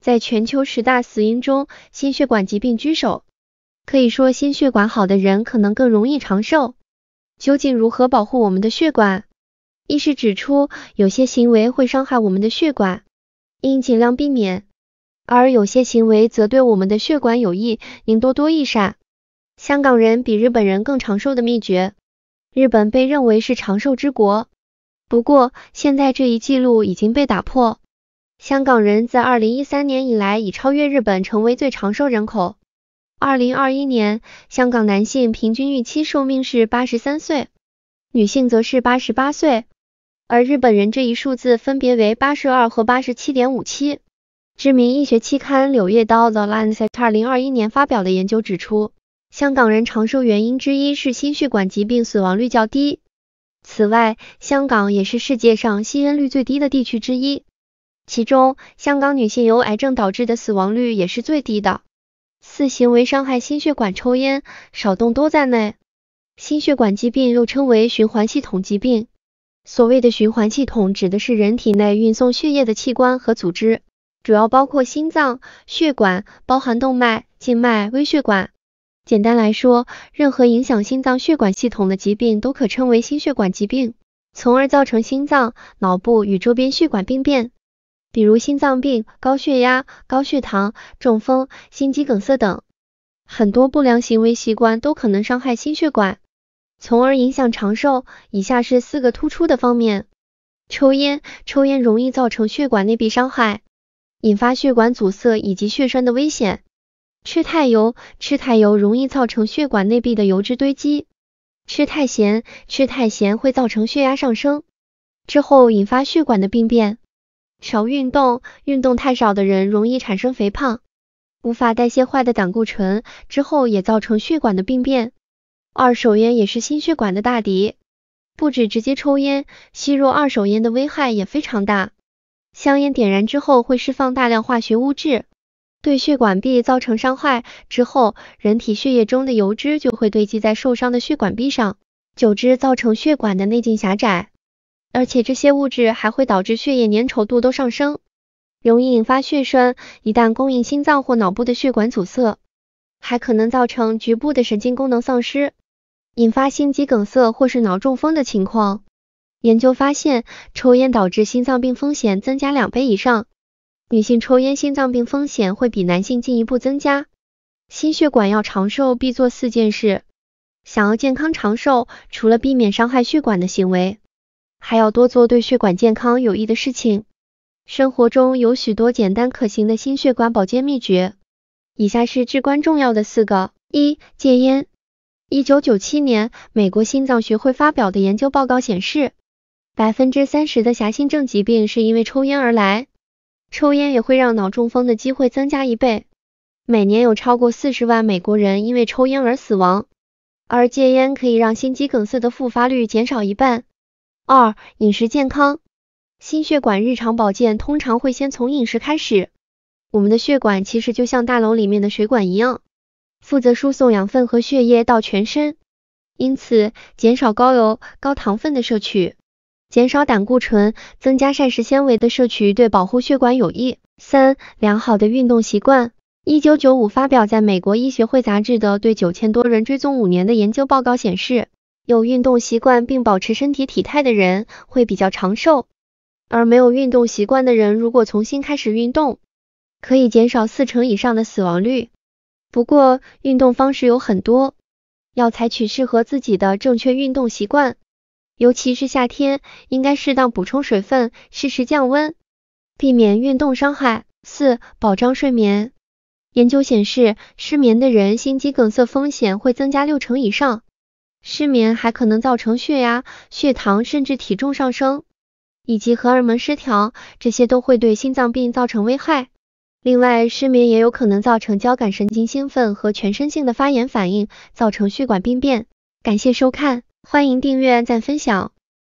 在全球十大死因中，心血管疾病居首，可以说心血管好的人可能更容易长寿。究竟如何保护我们的血管？一是指出有些行为会伤害我们的血管，应尽量避免；而有些行为则对我们的血管有益，应多多益善。香港人比日本人更长寿的秘诀，日本被认为是长寿之国，不过现在这一记录已经被打破。香港人自二零一三年以来已超越日本成为最长寿人口。二零二一年，香港男性平均预期寿命是八十三岁，女性则是八十八岁，而日本人这一数字分别为八十二和八十七点五七。知名医学期刊《柳叶刀》The Lancet 二零二一年发表的研究指出，香港人长寿原因之一是心血管疾病死亡率较低。此外，香港也是世界上吸烟率最低的地区之一。其中，香港女性由癌症导致的死亡率也是最低的。四、行为伤害心血管：抽烟、少动多在内。心血管疾病又称为循环系统疾病。所谓的循环系统指的是人体内运送血液的器官和组织，主要包括心脏、血管（包含动脉、静脉、微血管）。简单来说，任何影响心脏血管系统的疾病都可称为心血管疾病，从而造成心脏、脑部与周边血管病变。比如心脏病、高血压、高血糖、中风、心肌梗塞等，很多不良行为习惯都可能伤害心血管，从而影响长寿。以下是四个突出的方面：抽烟，抽烟容易造成血管内壁伤害，引发血管阻塞以及血栓的危险；吃太油，吃太油容易造成血管内壁的油脂堆积；吃太咸，吃太咸会造成血压上升，之后引发血管的病变。少运动，运动太少的人容易产生肥胖，无法代谢坏的胆固醇，之后也造成血管的病变。二手烟也是心血管的大敌，不止直接抽烟，吸入二手烟的危害也非常大。香烟点燃之后会释放大量化学物质，对血管壁造成伤害，之后人体血液中的油脂就会堆积在受伤的血管壁上，久之造成血管的内径狭窄。而且这些物质还会导致血液粘稠度都上升，容易引发血栓，一旦供应心脏或脑部的血管阻塞，还可能造成局部的神经功能丧失，引发心肌梗塞或是脑中风的情况。研究发现，抽烟导致心脏病风险增加两倍以上，女性抽烟心脏病风险会比男性进一步增加。心血管要长寿必做四件事，想要健康长寿，除了避免伤害血管的行为。还要多做对血管健康有益的事情。生活中有许多简单可行的心血管保健秘诀，以下是至关重要的四个：一、戒烟。一九九七年，美国心脏学会发表的研究报告显示，百分之三十的狭心症疾病是因为抽烟而来，抽烟也会让脑中风的机会增加一倍。每年有超过四十万美国人因为抽烟而死亡，而戒烟可以让心肌梗塞的复发率减少一半。二、饮食健康，心血管日常保健通常会先从饮食开始。我们的血管其实就像大楼里面的水管一样，负责输送养分和血液到全身，因此减少高油、高糖分的摄取，减少胆固醇，增加膳食纤维的摄取，对保护血管有益。三、良好的运动习惯。一九九五发表在美国医学会杂志的对九千多人追踪五年的研究报告显示。有运动习惯并保持身体体态的人会比较长寿，而没有运动习惯的人如果重新开始运动，可以减少四成以上的死亡率。不过，运动方式有很多，要采取适合自己的正确运动习惯，尤其是夏天，应该适当补充水分，适时降温，避免运动伤害。四、保障睡眠。研究显示，失眠的人心肌梗塞风险会增加六成以上。失眠还可能造成血压、血糖甚至体重上升，以及荷尔蒙失调，这些都会对心脏病造成危害。另外，失眠也有可能造成交感神经兴奋和全身性的发炎反应，造成血管病变。感谢收看，欢迎订阅、赞、分享。